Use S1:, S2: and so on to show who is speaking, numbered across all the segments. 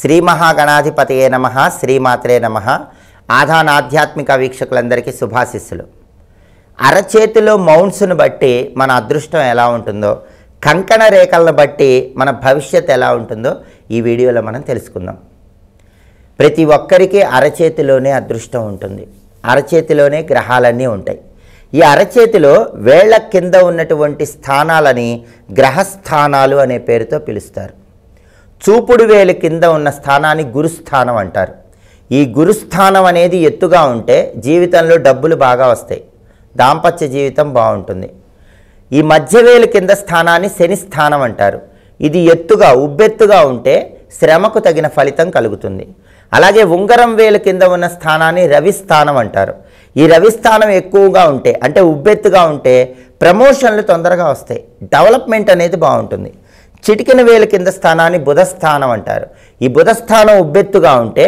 S1: శ్రీ మహాగణాధిపతియే నమ శ్రీమాత్రే నమ ఆధాన ఆధ్యాత్మిక వీక్షకులందరికీ శుభాశిస్సులు అరచేతిలో మౌన్స్ను బట్టి మన అదృష్టం ఎలా ఉంటుందో కంకణ రేఖలను బట్టి మన భవిష్యత్ ఎలా ఉంటుందో ఈ వీడియోలో మనం తెలుసుకుందాం ప్రతి ఒక్కరికి అరచేతిలోనే అదృష్టం ఉంటుంది అరచేతిలోనే గ్రహాలన్నీ ఉంటాయి ఈ అరచేతిలో వేళ్ల కింద ఉన్నటువంటి స్థానాలని గ్రహస్థానాలు అనే పేరుతో పిలుస్తారు చూపుడు వేలు కింద ఉన్న స్థానాన్ని గురుస్థానం అంటారు ఈ గురుస్థానం అనేది ఎత్తుగా ఉంటే జీవితంలో డబ్బులు బాగా వస్తాయి దాంపత్య జీవితం బాగుంటుంది ఈ మధ్య వేలు కింద స్థానాన్ని శని స్థానం అంటారు ఇది ఎత్తుగా ఉబ్బెత్తుగా ఉంటే శ్రమకు తగిన ఫలితం కలుగుతుంది అలాగే ఉంగరం వేలు కింద ఉన్న స్థానాన్ని రవిస్థానం అంటారు ఈ రవిస్థానం ఎక్కువగా ఉంటే అంటే ఉబ్బెత్తుగా ఉంటే ప్రమోషన్లు తొందరగా వస్తాయి డెవలప్మెంట్ అనేది బాగుంటుంది చిటికిన వేల కింద స్థానాన్ని బుధస్థానం అంటారు ఈ బుధస్థానం ఉబ్బెత్తుగా ఉంటే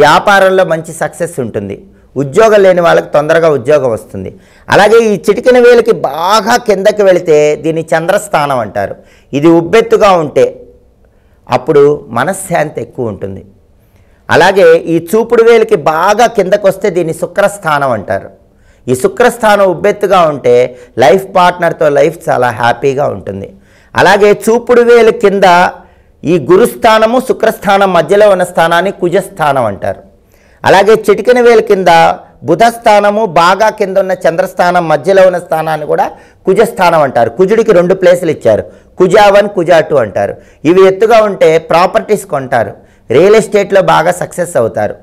S1: వ్యాపారంలో మంచి సక్సెస్ ఉంటుంది ఉద్యోగం లేని వాళ్ళకి తొందరగా ఉద్యోగం వస్తుంది అలాగే ఈ చిటికిన వేలకి బాగా కిందకి వెళితే దీన్ని చంద్రస్థానం అంటారు ఇది ఉబ్బెత్తుగా ఉంటే అప్పుడు మనశ్శాంతి ఎక్కువ ఉంటుంది అలాగే ఈ చూపుడు వేలికి బాగా కిందకు వస్తే దీన్ని శుక్రస్థానం అంటారు ఈ శుక్రస్థానం ఉబ్బెత్తుగా ఉంటే లైఫ్ పార్ట్నర్తో లైఫ్ చాలా హ్యాపీగా ఉంటుంది అలాగే చూపుడు వేలు కింద ఈ గురుస్థానము శుక్రస్థానం మధ్యలో ఉన్న స్థానాన్ని కుజస్థానం అంటారు అలాగే చిటికిన వేలు కింద బుధస్థానము బాగా కింద ఉన్న చంద్రస్థానం మధ్యలో ఉన్న స్థానాన్ని కూడా కుజస్థానం అంటారు కుజుడికి రెండు ప్లేసులు ఇచ్చారు కుజా వన్ కుజా టూ అంటారు ఇవి ఎత్తుగా ఉంటే ప్రాపర్టీస్ కొంటారు రియల్ ఎస్టేట్లో బాగా సక్సెస్ అవుతారు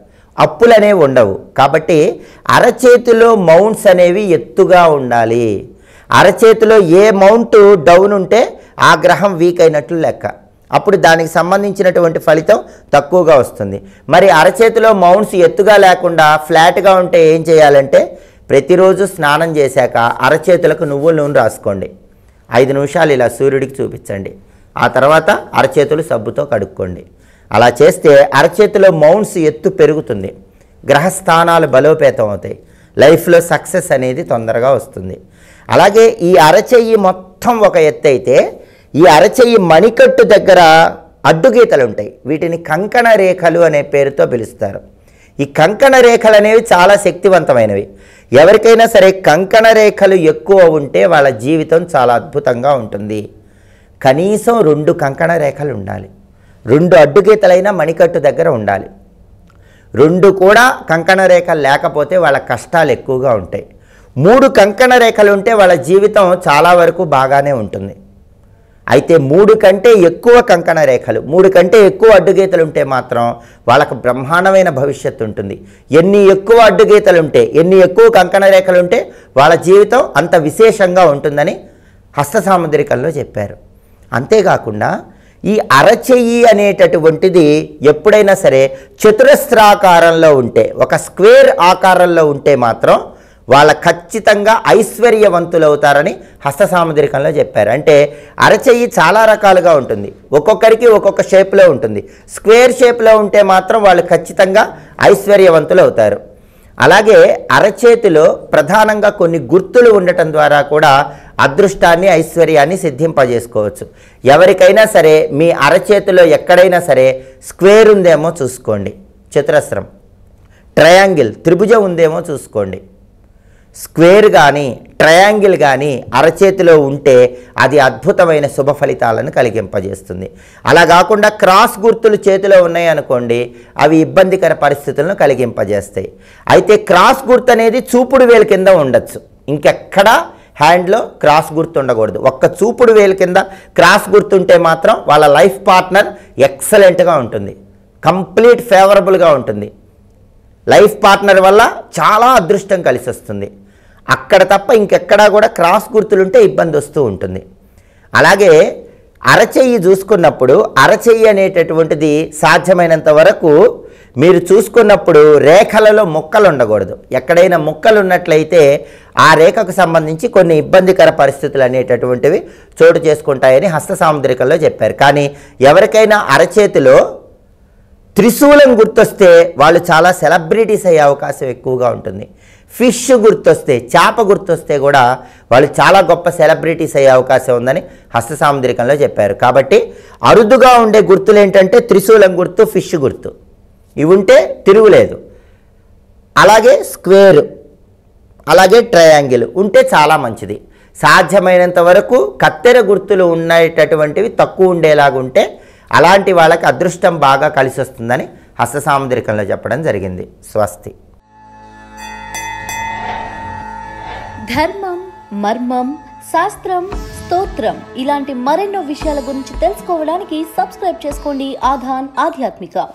S1: అప్పులు అనేవి ఉండవు కాబట్టి అరచేతిలో మౌంట్స్ అనేవి ఎత్తుగా ఉండాలి అరచేతిలో ఏ మౌంట్ డౌన్ ఉంటే ఆ గ్రహం వీక్ అయినట్లు లెక్క అప్పుడు దానికి సంబంధించినటువంటి ఫలితం తక్కువగా వస్తుంది మరి అరచేతిలో మౌంట్స్ ఎత్తుగా లేకుండా ఫ్లాట్గా ఉంటే ఏం చేయాలంటే ప్రతిరోజు స్నానం చేశాక అరచేతులకు నువ్వుల నూనె రాసుకోండి ఐదు నిమిషాలు ఇలా సూర్యుడికి చూపించండి ఆ తర్వాత అరచేతులు సబ్బుతో కడుక్కోండి అలా చేస్తే అరచేతిలో మౌంట్స్ ఎత్తు పెరుగుతుంది గ్రహస్థానాలు బలోపేతం అవుతాయి లైఫ్లో సక్సెస్ అనేది తొందరగా వస్తుంది అలాగే ఈ అరచెయ్యి మొత్తం ఒక ఎత్తు అయితే ఈ అరచెయ్యి మణికట్టు దగ్గర అడ్డుగీతలు ఉంటాయి వీటిని కంకణ రేఖలు అనే పేరుతో పిలుస్తారు ఈ కంకణ రేఖలు అనేవి చాలా శక్తివంతమైనవి ఎవరికైనా సరే కంకణ రేఖలు ఎక్కువ ఉంటే వాళ్ళ జీవితం చాలా అద్భుతంగా ఉంటుంది కనీసం రెండు కంకణ రేఖలు ఉండాలి రెండు అడ్డుగీతలైన మణికట్టు దగ్గర ఉండాలి రెండు కూడా కంకణ రేఖలు లేకపోతే వాళ్ళ కష్టాలు ఎక్కువగా ఉంటాయి మూడు కంకణ రేఖలు ఉంటే వాళ్ళ జీవితం చాలా వరకు బాగానే ఉంటుంది అయితే మూడు కంటే ఎక్కువ కంకణ రేఖలు మూడు కంటే ఎక్కువ అడ్డుగీతలు ఉంటే మాత్రం వాళ్ళకు బ్రహ్మాండమైన భవిష్యత్తు ఉంటుంది ఎన్ని ఎక్కువ అడ్డుగీతలు ఉంటే ఎన్ని ఎక్కువ కంకణ రేఖలు ఉంటే వాళ్ళ జీవితం అంత విశేషంగా ఉంటుందని హస్త సాముద్రికంలో చెప్పారు అంతేకాకుండా ఈ అరచెయ్యి అనేటటువంటిది ఎప్పుడైనా సరే చతురస్రాకారంలో ఉంటే ఒక స్క్వేర్ ఆకారంలో ఉంటే మాత్రం వాళ్ళ ఖచ్చితంగా ఐశ్వర్యవంతులవుతారని హస్త సాముద్రికంలో చెప్పారు అంటే అరచెయ్యి చాలా రకాలుగా ఉంటుంది ఒక్కొక్కరికి ఒక్కొక్క షేప్లో ఉంటుంది స్క్వేర్ షేప్లో ఉంటే మాత్రం వాళ్ళు ఖచ్చితంగా ఐశ్వర్యవంతులు అవుతారు అలాగే అరచేతిలో ప్రధానంగా కొన్ని గుర్తులు ఉండటం ద్వారా కూడా అదృష్టాన్ని ఐశ్వర్యాన్ని సిద్ధింపజేసుకోవచ్చు ఎవరికైనా సరే మీ అరచేతిలో ఎక్కడైనా సరే స్క్వేర్ ఉందేమో చూసుకోండి చతురస్రం ట్రయాంగిల్ త్రిభుజం ఉందేమో చూసుకోండి స్క్వేర్ కానీ ట్రయాంగిల్ కానీ అరచేతిలో ఉంటే అది అద్భుతమైన శుభ ఫలితాలను కలిగింపజేస్తుంది అలా కాకుండా క్రాస్ గుర్తులు చేతిలో ఉన్నాయనుకోండి అవి ఇబ్బందికర పరిస్థితులను కలిగింపజేస్తాయి అయితే క్రాస్ గుర్తు అనేది చూపుడు వేలు కింద ఉండొచ్చు ఇంకెక్కడా హ్యాండ్లో క్రాస్ గుర్తు ఉండకూడదు ఒక్క చూపుడు వేలు కింద క్రాస్ గుర్తుంటే మాత్రం వాళ్ళ లైఫ్ పార్ట్నర్ ఎక్సలెంట్గా ఉంటుంది కంప్లీట్ ఫేవరబుల్గా ఉంటుంది లైఫ్ పార్ట్నర్ వల్ల చాలా అదృష్టం కలిసి వస్తుంది అక్కడ తప్ప ఇంకెక్కడా కూడా క్రాస్ గుర్తులుంటే ఇబ్బంది వస్తూ ఉంటుంది అలాగే అరచెయ్యి చూసుకున్నప్పుడు అరచెయ్యి అనేటటువంటిది సాధ్యమైనంత వరకు మీరు చూసుకున్నప్పుడు రేఖలలో మొక్కలు ఉండకూడదు ఎక్కడైనా మొక్కలు ఉన్నట్లయితే ఆ రేఖకు సంబంధించి కొన్ని ఇబ్బందికర పరిస్థితులు అనేటటువంటివి చోటు చేసుకుంటాయని హస్త సాముద్రికల్లో చెప్పారు కానీ ఎవరికైనా అరచేతిలో త్రిశూలం గుర్తొస్తే వాళ్ళు చాలా సెలబ్రిటీస్ అయ్యే అవకాశం ఎక్కువగా ఉంటుంది ఫిష్ గుర్తొస్తే చేప గుర్తొస్తే కూడా వాళ్ళు చాలా గొప్ప సెలబ్రిటీస్ అయ్యే అవకాశం ఉందని హస్త సాముద్రికంలో చెప్పారు కాబట్టి అరుదుగా ఉండే గుర్తులు ఏంటంటే త్రిశూలం గుర్తు ఫిష్ గుర్తు ఇవి ఉంటే తిరుగులేదు అలాగే స్క్వేర్ అలాగే ట్రయాంగిల్ ఉంటే చాలా మంచిది సాధ్యమైనంత వరకు కత్తెర గుర్తులు ఉండేటటువంటివి తక్కువ ఉండేలాగుంటే అలాంటి వాళ్ళకి అదృష్టం బాగా కలిసి వస్తుందని హస్త సాముద్రికంలో చెప్పడం జరిగింది స్వస్తి ధర్మం మర్మం శాస్త్రం స్తోత్రం ఇలాంటి మరెన్నో విషయాల గురించి తెలుసుకోవడానికి సబ్స్క్రైబ్ చేసుకోండి ఆధాన్ ఆధ్యాత్మిక